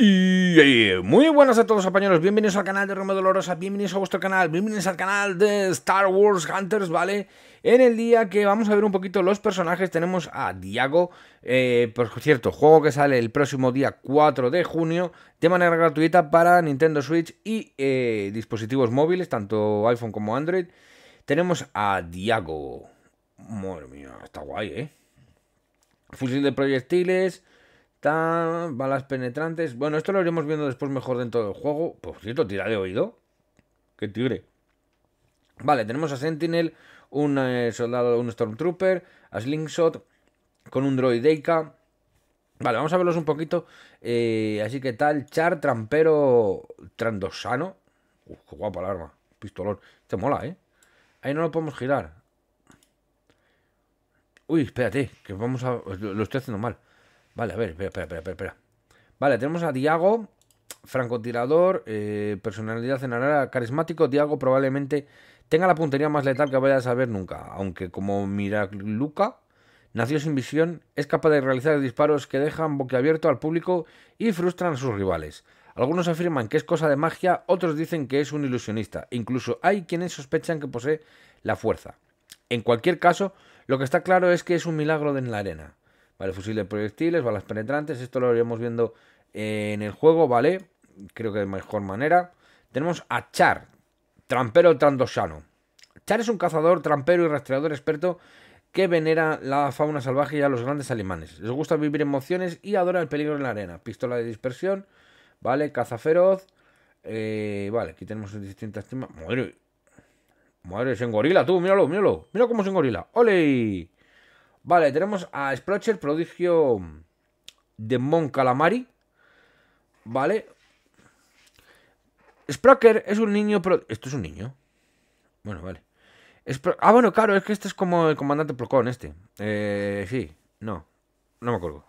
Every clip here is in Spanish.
Y eh, muy buenas a todos compañeros, bienvenidos al canal de Romeo Dolorosa, bienvenidos a vuestro canal, bienvenidos al canal de Star Wars Hunters, ¿vale? En el día que vamos a ver un poquito los personajes tenemos a Diago, eh, pues, por cierto, juego que sale el próximo día 4 de junio de manera gratuita para Nintendo Switch y eh, dispositivos móviles, tanto iPhone como Android. Tenemos a Diago, madre mía, está guay, ¿eh? Fusil de proyectiles balas penetrantes. Bueno, esto lo iremos viendo después mejor dentro del juego. Por cierto, tira de oído. Qué tigre. Vale, tenemos a Sentinel, un eh, soldado, un Stormtrooper, a Slingshot, con un droideica. Vale, vamos a verlos un poquito. Eh, así que tal, Char, Trampero, Trandosano. Uf, qué guapa la arma. Pistolón. Este mola, ¿eh? Ahí no lo podemos girar. Uy, espérate, que vamos a... Lo estoy haciendo mal. Vale, a ver, espera, espera, espera, espera. Vale, tenemos a Diago, francotirador, eh, personalidad en carismático. Diago probablemente tenga la puntería más letal que vayas a saber nunca, aunque como Luca, nació sin visión, es capaz de realizar disparos que dejan boquiabierto al público y frustran a sus rivales. Algunos afirman que es cosa de magia, otros dicen que es un ilusionista. Incluso hay quienes sospechan que posee la fuerza. En cualquier caso, lo que está claro es que es un milagro en la arena. ¿vale? Fusil de proyectiles, balas penetrantes, esto lo iremos viendo en el juego, ¿vale? Creo que de mejor manera. Tenemos a Char, trampero trandosano. Char es un cazador, trampero y rastreador experto que venera la fauna salvaje y a los grandes alemanes. Les gusta vivir emociones y adora el peligro en la arena. Pistola de dispersión, ¿vale? Caza feroz. Eh, vale, aquí tenemos distintas temas. Madre, madre, es un gorila, tú, míralo, míralo. Mira cómo es un gorila. ¡Ole! Vale, tenemos a Sprocher, prodigio de Mon Calamari. Vale. Sprocker es un niño... Esto es un niño. Bueno, vale. Ah, bueno, claro, es que este es como el comandante Plocón, este. Eh, sí, no. No me acuerdo.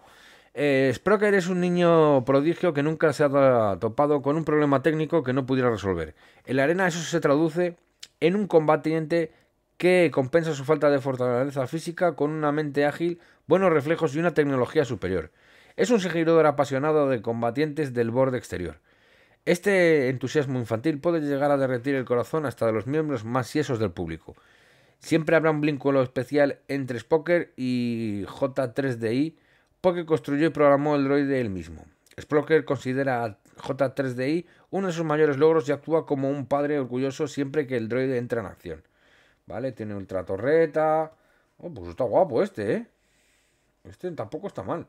Eh, es un niño prodigio que nunca se ha topado con un problema técnico que no pudiera resolver. En la arena eso se traduce en un combatiente que compensa su falta de fortaleza física con una mente ágil, buenos reflejos y una tecnología superior. Es un seguidor apasionado de combatientes del borde exterior. Este entusiasmo infantil puede llegar a derretir el corazón hasta de los miembros más siesos del público. Siempre habrá un vínculo especial entre Spocker y J3DI, porque construyó y programó el droide él mismo. Spocker considera a J3DI uno de sus mayores logros y actúa como un padre orgulloso siempre que el droide entra en acción. ¿Vale? Tiene ultra torreta. Oh, pues está guapo este, ¿eh? Este tampoco está mal.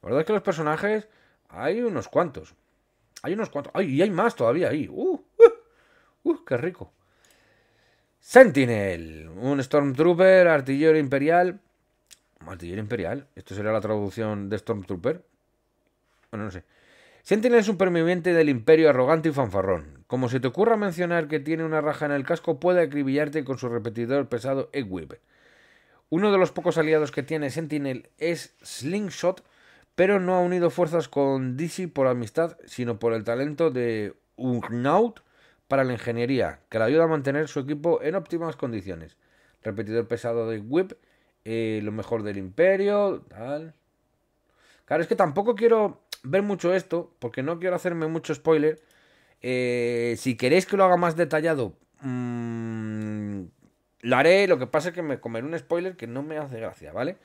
La verdad es que los personajes... Hay unos cuantos. Hay unos cuantos. ¡Ay! Y hay más todavía ahí. ¡Uh! ¡Uh! uh qué rico! Sentinel. Un Stormtrooper, artillero imperial. Artillero imperial. Esto sería la traducción de Stormtrooper. Bueno, no sé. Sentinel es un superviviente del imperio arrogante y fanfarrón. Como se te ocurra mencionar que tiene una raja en el casco, puede acribillarte con su repetidor pesado Whip. Uno de los pocos aliados que tiene Sentinel es Slingshot, pero no ha unido fuerzas con DC por amistad, sino por el talento de Ugnaut para la ingeniería, que le ayuda a mantener su equipo en óptimas condiciones. Repetidor pesado de Whip, eh, lo mejor del imperio, tal. Claro, es que tampoco quiero ver mucho esto, porque no quiero hacerme mucho spoiler. Eh, si queréis que lo haga más detallado, mm, lo haré. Lo que pasa es que me comeré un spoiler que no me hace gracia, ¿vale?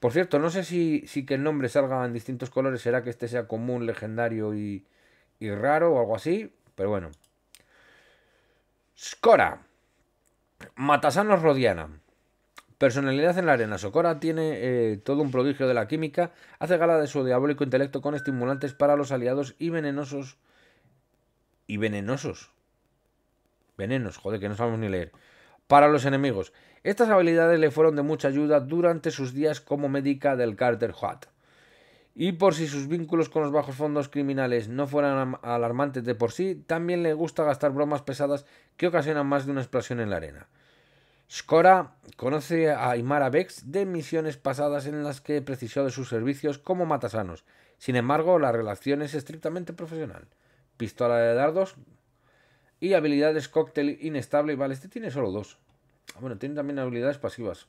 Por cierto, no sé si, que el nombre salga en distintos colores, será que este sea común, legendario y, y raro o algo así, pero bueno. Scora. Matasanos Rodiana. Personalidad en la arena. socora, tiene eh, todo un prodigio de la química, hace gala de su diabólico intelecto con estimulantes para los aliados y venenosos. Y venenosos. Venenos, joder, que no sabemos ni leer. Para los enemigos. Estas habilidades le fueron de mucha ayuda durante sus días como médica del Carter Hutt. Y por si sus vínculos con los bajos fondos criminales no fueran alarmantes de por sí, también le gusta gastar bromas pesadas que ocasionan más de una explosión en la arena. Scora conoce a Imara Bex de misiones pasadas en las que precisó de sus servicios como matasanos. Sin embargo, la relación es estrictamente profesional. Pistola de dardos y habilidades cóctel inestable. Vale, este tiene solo dos. Ah, bueno, tiene también habilidades pasivas.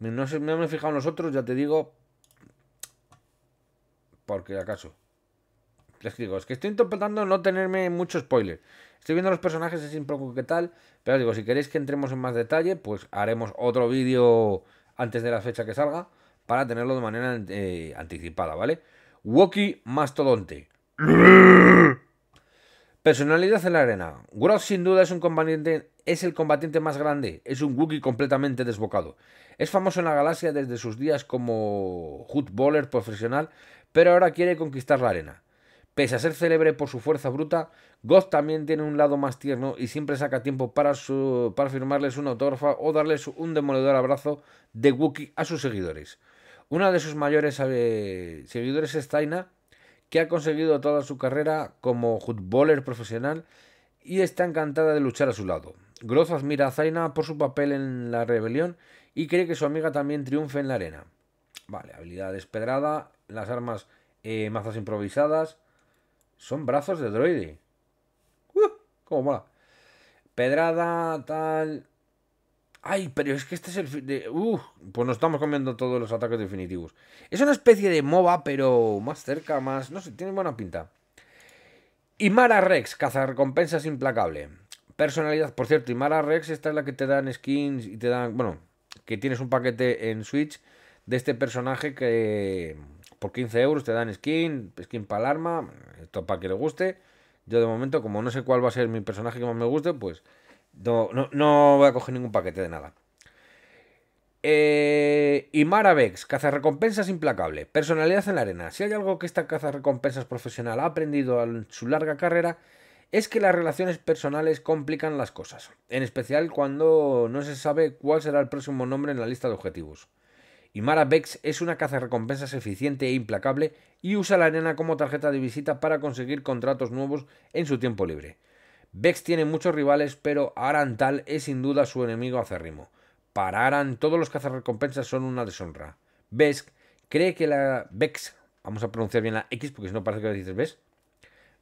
No, sé, me he fijado en los otros, ya te digo. Porque acaso. Les digo, es que estoy interpretando no tenerme mucho spoiler. Estoy viendo los personajes, es poco qué tal. Pero os digo, si queréis que entremos en más detalle, pues haremos otro vídeo antes de la fecha que salga para tenerlo de manera eh, anticipada, ¿vale? Wookie Mastodonte. Personalidad en la arena. Gross sin duda es un combatiente, es el combatiente más grande, es un Wookiee completamente desbocado. Es famoso en la galaxia desde sus días como hootballer profesional, pero ahora quiere conquistar la arena. Pese a ser célebre por su fuerza bruta, Goth también tiene un lado más tierno y siempre saca tiempo para, su, para firmarles una autógrafa o darles un demoledor abrazo de Wookiee a sus seguidores. Una de sus mayores eh, seguidores es Zaina, que ha conseguido toda su carrera como futboler profesional y está encantada de luchar a su lado. Groth admira a Zaina por su papel en la rebelión y cree que su amiga también triunfe en la arena. Vale, habilidad despedrada, las armas eh, mazas improvisadas, son brazos de droide. ¡Uh! ¡Cómo mola! Pedrada, tal. Ay, pero es que este es el. De... ¡uh! pues nos estamos comiendo todos los ataques definitivos. Es una especie de MOBA, pero más cerca, más. No sé, tiene buena pinta. Imara Rex, recompensas implacable. Personalidad, por cierto, Imara Rex, esta es la que te dan skins y te dan. Bueno, que tienes un paquete en Switch de este personaje que por 15 euros te dan skin, skin para el arma, esto para que le guste. Yo de momento, como no sé cuál va a ser mi personaje que más me guste, pues no, no, voy a coger ningún paquete de nada. Eh, y Maravex, recompensas implacable, personalidad en la arena. Si hay algo que esta recompensas profesional ha aprendido en su larga carrera, es que las relaciones personales complican las cosas, en especial cuando no se sabe cuál será el próximo nombre en la lista de objetivos. Y Mara Bex es una caza recompensas eficiente e implacable y usa la arena como tarjeta de visita para conseguir contratos nuevos en su tiempo libre. Bex tiene muchos rivales, pero Tal es sin duda su enemigo acérrimo. Para Aran, todos los recompensas son una deshonra. Bex cree que la Bex, vamos a pronunciar bien la X porque si no parece que lo dices Ves.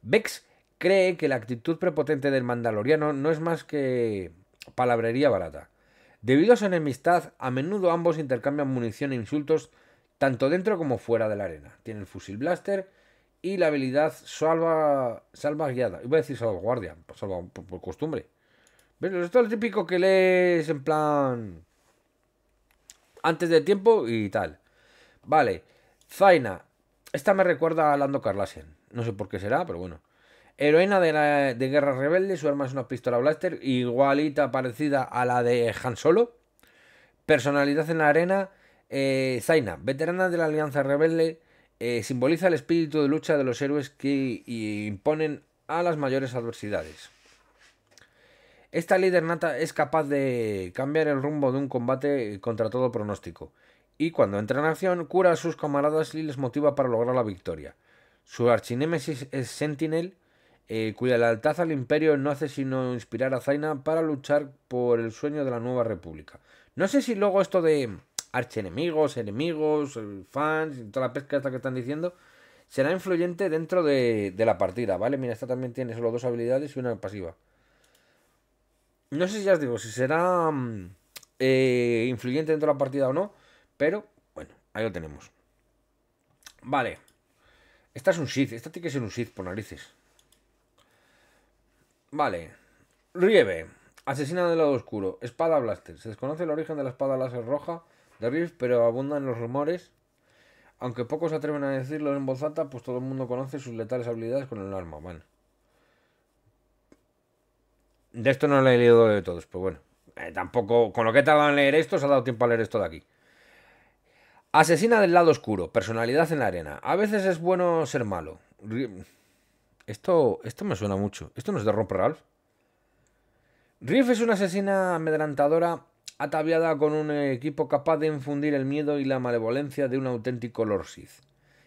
Bex cree que la actitud prepotente del mandaloriano no es más que palabrería barata. Debido a su enemistad, a menudo ambos intercambian munición e insultos tanto dentro como fuera de la arena. Tiene el fusil blaster y la habilidad salva, salva guiada. Iba a decir salvaguardia, por, costumbre. Pero esto es lo típico que lees en plan... Antes de tiempo y tal. Vale. Zaina. Esta me recuerda a Lando Carlasen. No sé por qué será, pero bueno. Heroína de, la, de Guerra Rebelde, su arma es una pistola blaster igualita parecida a la de Han Solo. Personalidad en la arena, eh, Zaina, veterana de la Alianza Rebelde, eh, simboliza el espíritu de lucha de los héroes que imponen a las mayores adversidades. Esta líder nata es capaz de cambiar el rumbo de un combate contra todo pronóstico, y cuando entra en acción cura a sus camaradas y les motiva para lograr la victoria. Su archinémesis es Sentinel, eh, cuya lealtad al imperio no hace sino inspirar a Zaina para luchar por el sueño de la nueva república. No sé si luego esto de archenemigos, enemigos, eh, fans toda la pesca esta que están diciendo será influyente dentro de, la partida, ¿vale? Mira, esta también tiene solo dos habilidades y una pasiva. No sé si ya os digo, si será mm, eh, influyente dentro de la partida o no, pero bueno, ahí lo tenemos. Vale. Esta es un Sith, esta tiene que ser un Sith por narices. Vale. Rieve. Asesina del lado oscuro. Espada Blaster. Se desconoce el origen de la espada láser roja de Riff, pero abundan los rumores. Aunque pocos se atreven a decirlo en voz alta, pues todo el mundo conoce sus letales habilidades con el arma. Bueno. De esto no lo he leído de todos, pero bueno. Eh, tampoco, con lo que he tardado en leer esto, se ha dado tiempo a leer esto de aquí. Asesina del lado oscuro, personalidad en la arena. A veces es bueno ser malo. Esto, esto me suena mucho. ¿Esto no es de Romper Ralph? Riff es una asesina amedrantadora ataviada con un equipo capaz de infundir el miedo y la malevolencia de un auténtico Lord Sith.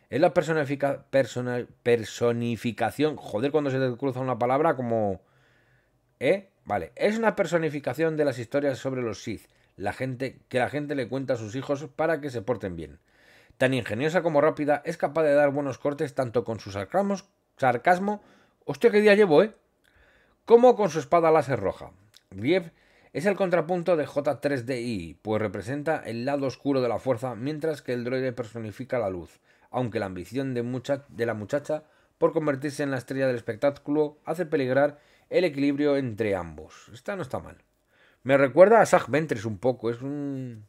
Es la personifica, personificación. Joder, cuando se te cruza una palabra como. ¿Eh? Vale. Es una personificación de las historias sobre los Sith. La gente, que la gente le cuenta a sus hijos para que se porten bien. Tan ingeniosa como rápida, es capaz de dar buenos cortes tanto con sus acramos sarcasmo, hostia qué día llevo, ¿eh? ¿Cómo con su espada láser roja. Griev es el contrapunto de J3DI, pues representa el lado oscuro de la fuerza, mientras que el droide personifica la luz, aunque la ambición de, mucha de la muchacha por convertirse en la estrella del espectáculo hace peligrar el equilibrio entre ambos. Esta no está mal. Me recuerda a Sag Ventres un poco, es un...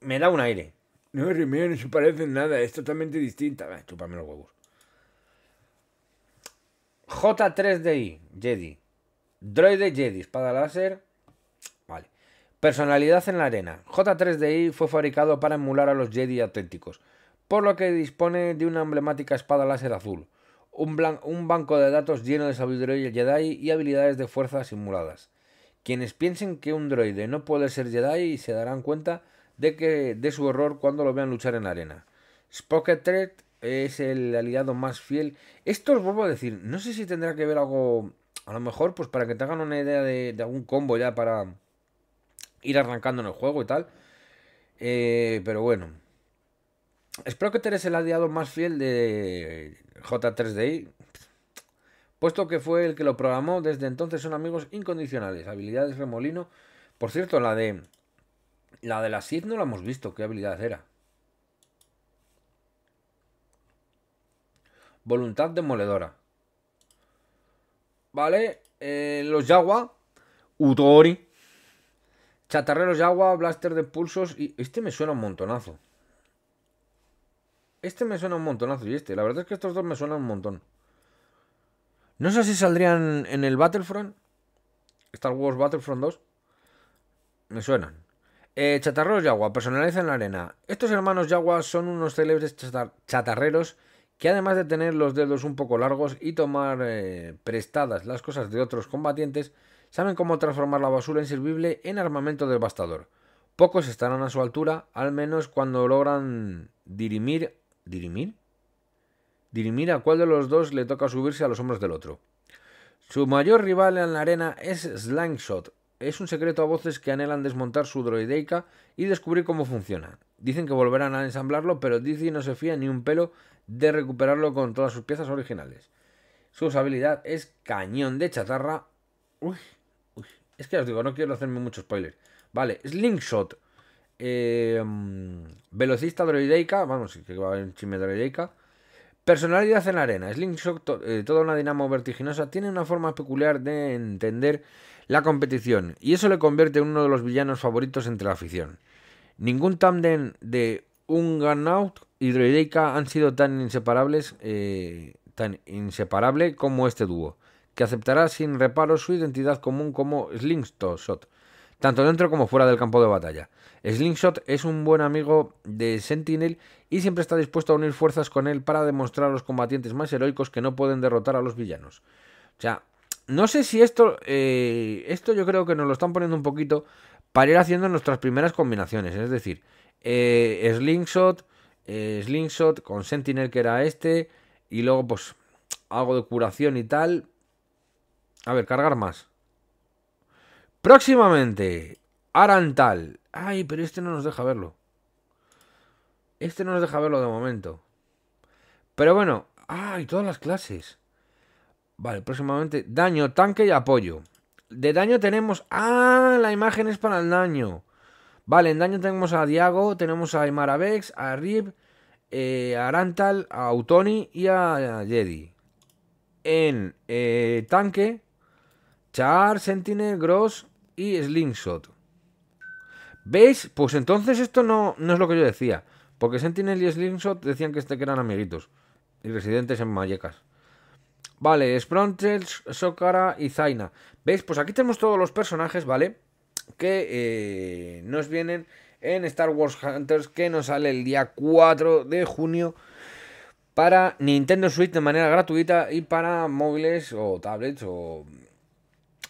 me da un aire. No, Dios no se parecen nada, es totalmente distinta. Venga, chúpame los huevos. J3DI, Jedi. Droide Jedi, espada láser. Vale. Personalidad en la arena. J3DI fue fabricado para emular a los Jedi auténticos, por lo que dispone de una emblemática espada láser azul, un, un banco de datos lleno de sabiduría Jedi y habilidades de fuerza simuladas. Quienes piensen que un droide no puede ser Jedi se darán cuenta de, que, de su error cuando lo vean luchar en la arena. Spocketred es el aliado más fiel. Esto os vuelvo a decir, no sé si tendrá que ver algo, a lo mejor, pues para que te hagan una idea de, algún combo ya para ir arrancando en el juego y tal. Eh, pero bueno. que es el aliado más fiel de J3DI, puesto que fue el que lo programó, desde entonces son amigos incondicionales. Habilidades remolino. Por cierto, la de la de la Sith no la hemos visto, qué habilidad era. Voluntad demoledora. Vale, eh, los Yagua, Utori, Chatarreros Yagua, Blaster de Pulsos y... Este me suena un montonazo. Este me suena un montonazo y este. La verdad es que estos dos me suenan un montón. No sé si saldrían en el Battlefront. Star Wars Battlefront 2. Me suenan. Eh, chatarreros Yagua, Personaliza en la arena. Estos hermanos Yagua son unos célebres chatarreros que además de tener los dedos un poco largos y tomar eh, prestadas las cosas de otros combatientes, saben cómo transformar la basura inservible en armamento devastador. Pocos estarán a su altura, al menos cuando logran dirimir... ¿Dirimir? Dirimir a cuál de los dos le toca subirse a los hombros del otro. Su mayor rival en la arena es Slangshot, es un secreto a voces que anhelan desmontar su droideica y descubrir cómo funciona. Dicen que volverán a ensamblarlo, pero Dizzy no se fía ni un pelo de recuperarlo con todas sus piezas originales. Su usabilidad es cañón de chatarra. Uy, uy. Es que os digo, no quiero hacerme mucho spoiler. Vale, Slingshot. Eh, mm, velocista droideica. Vamos, que va a haber un chisme droideica. Personalidad en la arena. Slingshot, eh, toda una dinamo vertiginosa, tiene una forma peculiar de entender la competición y eso le convierte en uno de los villanos favoritos entre la afición. Ningún tándem de un y Droideica han sido tan inseparables, eh, tan inseparable como este dúo, que aceptará sin reparo su identidad común como Slingshot tanto dentro como fuera del campo de batalla. Slingshot es un buen amigo de Sentinel y siempre está dispuesto a unir fuerzas con él para demostrar a los combatientes más heroicos que no pueden derrotar a los villanos. O sea, no sé si esto, eh, esto yo creo que nos lo están poniendo un poquito para ir haciendo nuestras primeras combinaciones. Es decir, eh, Slingshot, eh, Slingshot con Sentinel que era este y luego pues algo de curación y tal. A ver, cargar más. Próximamente, Arantal. Ay, pero este no nos deja verlo. Este no nos deja verlo de momento. Pero bueno, ay, todas las clases. Vale, próximamente, daño, tanque y apoyo. De daño tenemos... Ah, la imagen es para el daño. Vale, en daño tenemos a Diago, tenemos a Imarabex, a Rib, eh, a Arantal, a Utoni y a Jedi. En eh, tanque Char, Sentinel, Gross y Slingshot. ¿Veis? Pues entonces esto no, no es lo que yo decía. Porque Sentinel y Slingshot decían que, este, que eran amiguitos. Y residentes en Mallecas. Vale, Spronchels, Sokara y Zaina. ¿Veis? Pues aquí tenemos todos los personajes, ¿vale? Que eh, nos vienen en Star Wars Hunters, que nos sale el día 4 de junio para Nintendo Switch de manera gratuita y para móviles o tablets o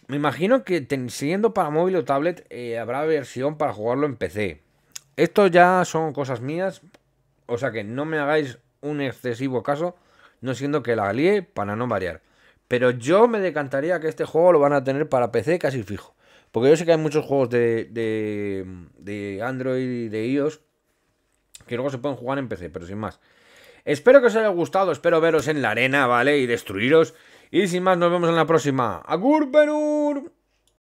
me imagino que siendo para móvil o tablet eh, habrá versión para jugarlo en PC. Esto ya son cosas mías, o sea que no me hagáis un excesivo caso, no siendo que la lié para no variar. Pero yo me decantaría que este juego lo van a tener para PC casi fijo. Porque yo sé que hay muchos juegos de, de, de Android y de iOS que luego se pueden jugar en PC, pero sin más. Espero que os haya gustado, espero veros en la arena, ¿vale? Y destruiros. Y sin más, nos vemos en la próxima. ¡Agur,